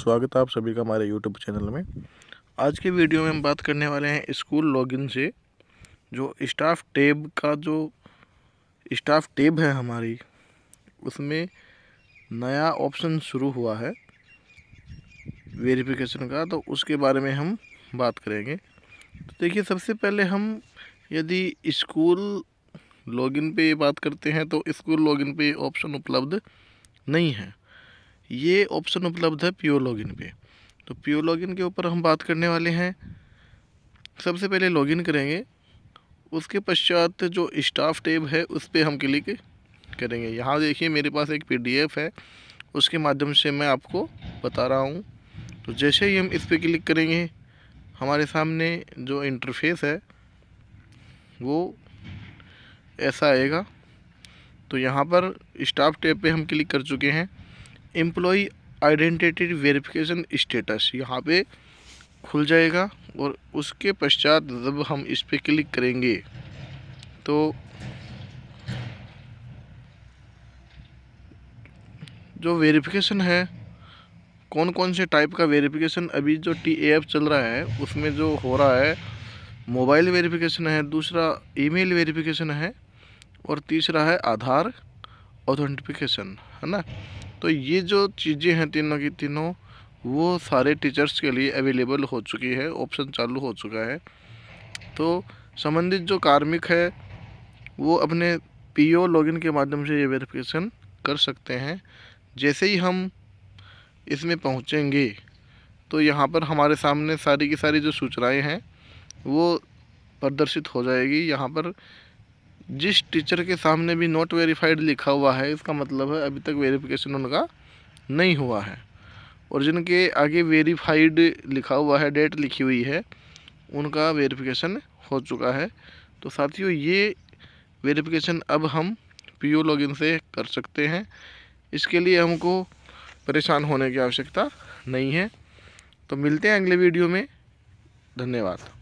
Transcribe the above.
स्वागत है आप सभी का हमारे यूट्यूब चैनल में आज के वीडियो में हम बात करने वाले हैं स्कूल लॉगिन से जो स्टाफ टेब का जो स्टाफ टेब है हमारी उसमें नया ऑप्शन शुरू हुआ है वेरिफिकेशन का तो उसके बारे में हम बात करेंगे तो देखिए सबसे पहले हम यदि स्कूल लॉगिन पे बात करते हैं तो स्कूल लॉगिन पे ऑप्शन उपलब्ध नहीं है ये ऑप्शन उपलब्ध है प्योर लॉगिन पे तो प्योर लॉगिन के ऊपर हम बात करने वाले हैं सबसे पहले लॉगिन करेंगे उसके पश्चात जो स्टाफ टेब है उस पर हम क्लिक करेंगे यहाँ देखिए मेरे पास एक पीडीएफ है उसके माध्यम से मैं आपको बता रहा हूँ तो जैसे ही हम इस पर क्लिक करेंगे हमारे सामने जो इंटरफेस है वो ऐसा आएगा तो यहाँ पर स्टाफ टेब पे हम क्लिक कर चुके हैं एम्प्लॉई आइडेंटिटी वेरिफिकेशन स्टेटस यहाँ पे खुल जाएगा और उसके पश्चात जब हम इस पर क्लिक करेंगे तो जो वेरिफिकेशन है कौन कौन से टाइप का वेरिफिकेशन अभी जो टी एफ चल रहा है उसमें जो हो रहा है मोबाइल वेरिफिकेशन है दूसरा ईमेल वेरिफिकेशन है और तीसरा है आधार ऑथेंटिफिकेशन है ना तो ये जो चीज़ें हैं तीनों की तीनों वो सारे टीचर्स के लिए अवेलेबल हो चुकी है ऑप्शन चालू हो चुका है तो संबंधित जो कार्मिक है वो अपने पीओ लॉगिन के माध्यम से ये वेरिफिकेशन कर सकते हैं जैसे ही हम इसमें पहुँचेंगे तो यहाँ पर हमारे सामने सारी की सारी जो सूचनाएँ हैं वो प्रदर्शित हो जाएगी यहाँ पर जिस टीचर के सामने भी नॉट वेरीफाइड लिखा हुआ है इसका मतलब है अभी तक वेरिफिकेशन उनका नहीं हुआ है और जिनके आगे वेरीफाइड लिखा हुआ है डेट लिखी हुई है उनका वेरिफिकेशन हो चुका है तो साथियों ये वेरिफिकेशन अब हम पी ओ लॉगिन से कर सकते हैं इसके लिए हमको परेशान होने की आवश्यकता नहीं है तो मिलते हैं अगले वीडियो में धन्यवाद